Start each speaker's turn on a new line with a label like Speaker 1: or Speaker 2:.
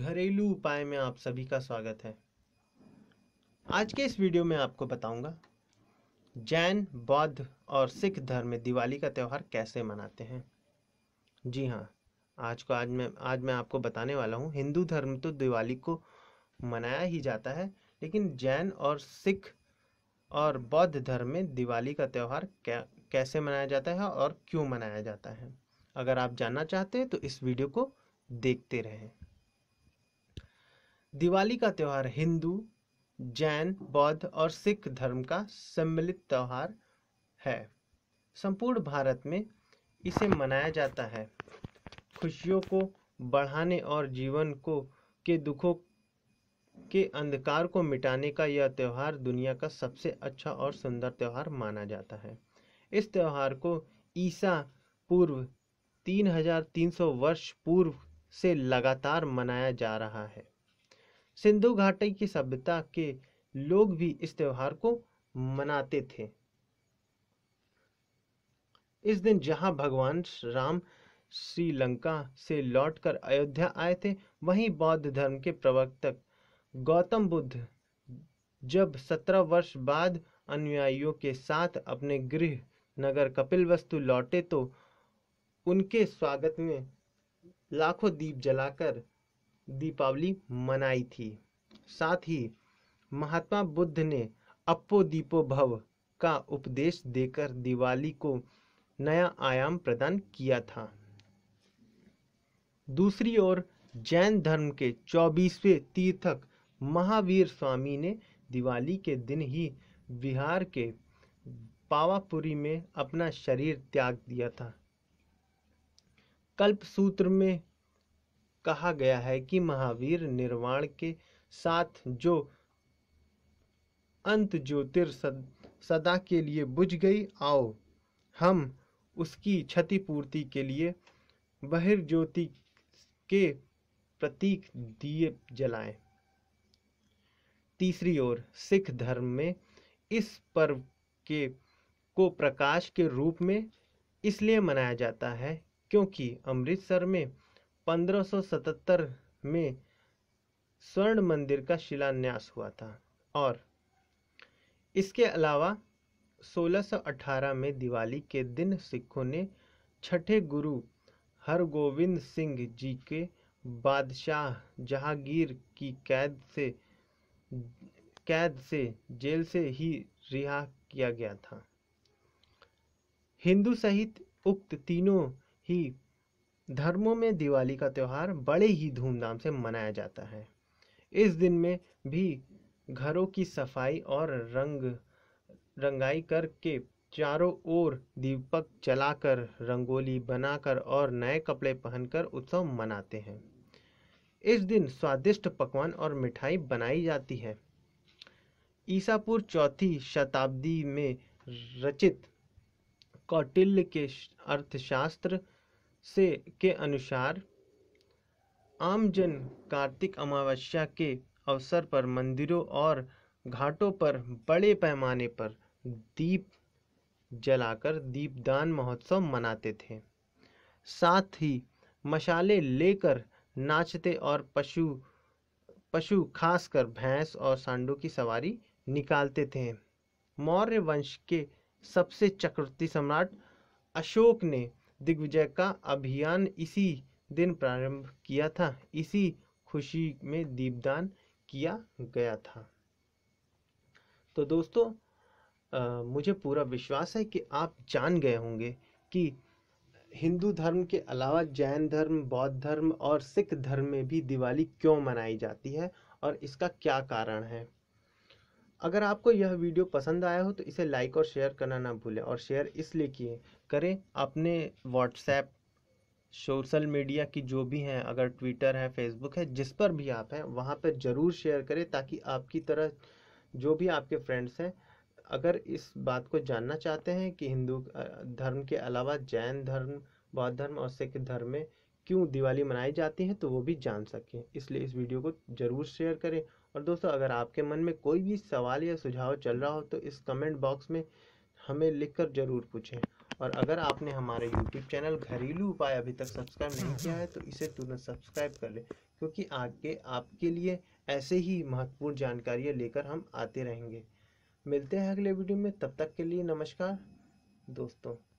Speaker 1: घरेलू उपाय में आप सभी का स्वागत है आज के इस वीडियो में आपको बताऊंगा जैन बौद्ध और सिख धर्म में दिवाली का त्यौहार कैसे मनाते हैं जी हाँ आज को आज मैं आज मैं आपको बताने वाला हूँ हिंदू धर्म तो दिवाली को मनाया ही जाता है लेकिन जैन और सिख और बौद्ध धर्म में दिवाली का त्यौहार कैसे मनाया जाता है और क्यों मनाया जाता है अगर आप जानना चाहते हैं तो इस वीडियो को देखते रहें दिवाली का त्यौहार हिंदू जैन बौद्ध और सिख धर्म का सम्मिलित त्यौहार है संपूर्ण भारत में इसे मनाया जाता है खुशियों को बढ़ाने और जीवन को के दुखों के अंधकार को मिटाने का यह त्यौहार दुनिया का सबसे अच्छा और सुंदर त्यौहार माना जाता है इस त्यौहार को ईसा पूर्व 3300 वर्ष पूर्व से लगातार मनाया जा रहा है सिंधु घाटी की सभ्यता के लोग भी इस त्योहार को मनाते थे इस दिन जहां भगवान राम श्रीलंका से लौटकर अयोध्या आए थे वहीं बौद्ध धर्म के प्रवर्तक गौतम बुद्ध जब सत्रह वर्ष बाद अनुयायियों के साथ अपने गृह नगर कपिलवस्तु लौटे तो उनके स्वागत में लाखों दीप जलाकर दीपावली मनाई थी साथ ही महात्मा बुद्ध ने अपो दीपो भव का उपदेश देकर दिवाली को नया आयाम प्रदान किया था दूसरी ओर जैन धर्म के चौबीसवें तीर्थक महावीर स्वामी ने दिवाली के दिन ही बिहार के पावापुरी में अपना शरीर त्याग दिया था कल्प सूत्र में कहा गया है कि महावीर निर्वाण के साथ जो अंत ज्योतिर सद, सदा के लिए बुझ गई आओ हम उसकी क्षतिपूर्ति के लिए बहिर्ज्योति के प्रतीक दिए जलाएं तीसरी ओर सिख धर्म में इस पर्व के को प्रकाश के रूप में इसलिए मनाया जाता है क्योंकि अमृतसर में 1577 में स्वर्ण मंदिर का शिलान्यास हुआ था और इसके अलावा 1618 में दिवाली के दिन सिखों ने छठे गुरु हरगोविंद सिंह जी के बादशाह जहांगीर की कैद से कैद से जेल से ही रिहा किया गया था हिंदू सहित उक्त तीनों ही धर्मों में दिवाली का त्यौहार बड़े ही धूमधाम से मनाया जाता है इस दिन में भी घरों की सफाई और रंग रंगाई करके चारों ओर दीपक जलाकर रंगोली बनाकर और नए कपड़े पहनकर उत्सव मनाते हैं इस दिन स्वादिष्ट पकवान और मिठाई बनाई जाती है ईसापुर चौथी शताब्दी में रचित कौटिल्य के अर्थशास्त्र से के अनुसार आमजन कार्तिक अमावस्या के अवसर पर मंदिरों और घाटों पर बड़े पैमाने पर दीप जलाकर दीपदान महोत्सव मनाते थे साथ ही मशाले लेकर नाचते और पशु पशु खासकर भैंस और सांडों की सवारी निकालते थे मौर्य वंश के सबसे चक्रवर्ती सम्राट अशोक ने दिग्विजय का अभियान इसी दिन प्रारंभ किया था इसी खुशी में दीपदान किया गया था तो दोस्तों आ, मुझे पूरा विश्वास है कि आप जान गए होंगे कि हिंदू धर्म के अलावा जैन धर्म बौद्ध धर्म और सिख धर्म में भी दिवाली क्यों मनाई जाती है और इसका क्या कारण है अगर आपको यह वीडियो पसंद आया हो तो इसे लाइक और शेयर करना ना भूलें और शेयर इसलिए किए करें अपने व्हाट्सएप सोशल मीडिया की जो भी हैं अगर ट्विटर है फेसबुक है जिस पर भी आप हैं वहाँ पर ज़रूर शेयर करें ताकि आपकी तरह जो भी आपके फ्रेंड्स हैं अगर इस बात को जानना चाहते हैं कि हिंदू धर्म के अलावा जैन धर्म बौद्ध धर्म और सिख धर्म में क्यों दिवाली मनाई जाती है तो वो भी जान सकें इसलिए इस वीडियो को ज़रूर शेयर करें और दोस्तों अगर आपके मन में कोई भी सवाल या सुझाव चल रहा हो तो इस कमेंट बॉक्स में हमें लिखकर ज़रूर पूछें और अगर आपने हमारे यूट्यूब चैनल घरेलू उपाय अभी तक सब्सक्राइब नहीं किया है तो इसे तुरंत सब्सक्राइब कर लें क्योंकि आगे आपके लिए ऐसे ही महत्वपूर्ण जानकारियाँ लेकर हम आते रहेंगे मिलते हैं अगले वीडियो में तब तक के लिए नमस्कार दोस्तों